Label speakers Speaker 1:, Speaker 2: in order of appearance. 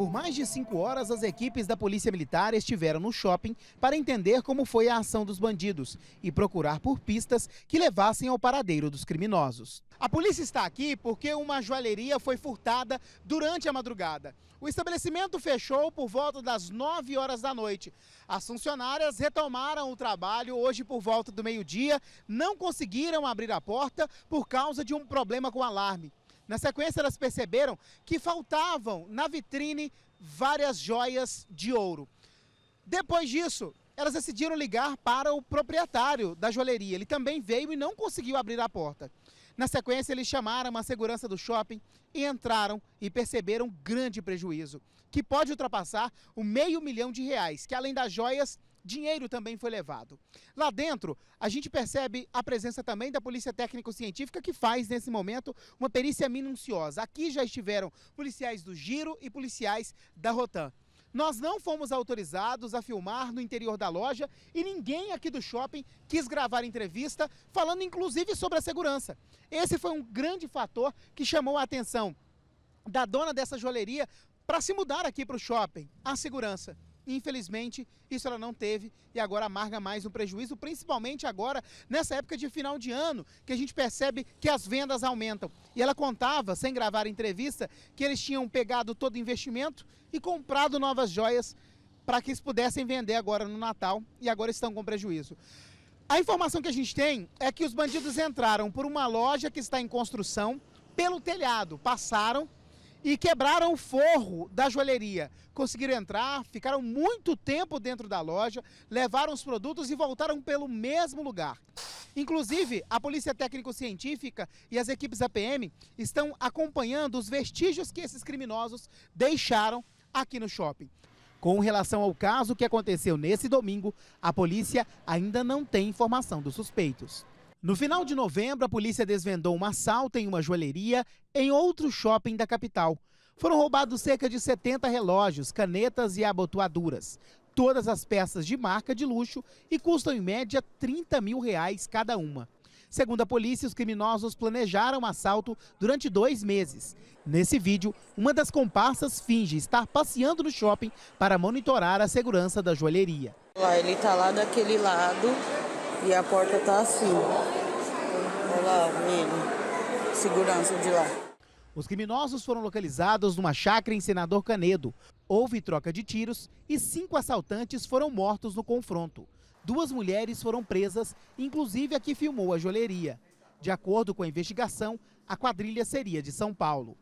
Speaker 1: Por mais de cinco horas, as equipes da Polícia Militar estiveram no shopping para entender como foi a ação dos bandidos e procurar por pistas que levassem ao paradeiro dos criminosos. A polícia está aqui porque uma joalheria foi furtada durante a madrugada. O estabelecimento fechou por volta das 9 horas da noite. As funcionárias retomaram o trabalho hoje por volta do meio-dia, não conseguiram abrir a porta por causa de um problema com alarme. Na sequência, elas perceberam que faltavam na vitrine várias joias de ouro. Depois disso, elas decidiram ligar para o proprietário da joalheria. Ele também veio e não conseguiu abrir a porta. Na sequência, eles chamaram a segurança do shopping e entraram e perceberam um grande prejuízo, que pode ultrapassar o meio milhão de reais, que além das joias, dinheiro também foi levado. Lá dentro, a gente percebe a presença também da Polícia Técnico-Científica, que faz, nesse momento, uma perícia minuciosa. Aqui já estiveram policiais do Giro e policiais da Rotan. Nós não fomos autorizados a filmar no interior da loja e ninguém aqui do shopping quis gravar entrevista, falando inclusive sobre a segurança. Esse foi um grande fator que chamou a atenção da dona dessa joalheria para se mudar aqui para o shopping, a segurança. Infelizmente, isso ela não teve e agora amarga mais um prejuízo, principalmente agora nessa época de final de ano, que a gente percebe que as vendas aumentam. E ela contava, sem gravar entrevista, que eles tinham pegado todo o investimento e comprado novas joias para que eles pudessem vender agora no Natal e agora estão com prejuízo. A informação que a gente tem é que os bandidos entraram por uma loja que está em construção, pelo telhado, passaram e quebraram o forro da joalheria. Conseguiram entrar, ficaram muito tempo dentro da loja, levaram os produtos e voltaram pelo mesmo lugar. Inclusive, a Polícia Técnico-Científica e as equipes da PM estão acompanhando os vestígios que esses criminosos deixaram aqui no shopping. Com relação ao caso que aconteceu nesse domingo, a polícia ainda não tem informação dos suspeitos. No final de novembro, a polícia desvendou um assalto em uma joalheria em outro shopping da capital. Foram roubados cerca de 70 relógios, canetas e abotoaduras. Todas as peças de marca de luxo e custam em média 30 mil reais cada uma. Segundo a polícia, os criminosos planejaram o assalto durante dois meses. Nesse vídeo, uma das comparsas finge estar passeando no shopping para monitorar a segurança da joalheria. Ele está lá daquele lado, e a porta tá assim. Olha lá o Segurança de lá. Os criminosos foram localizados numa chácara em Senador Canedo. Houve troca de tiros e cinco assaltantes foram mortos no confronto. Duas mulheres foram presas, inclusive a que filmou a joalheria. De acordo com a investigação, a quadrilha seria de São Paulo.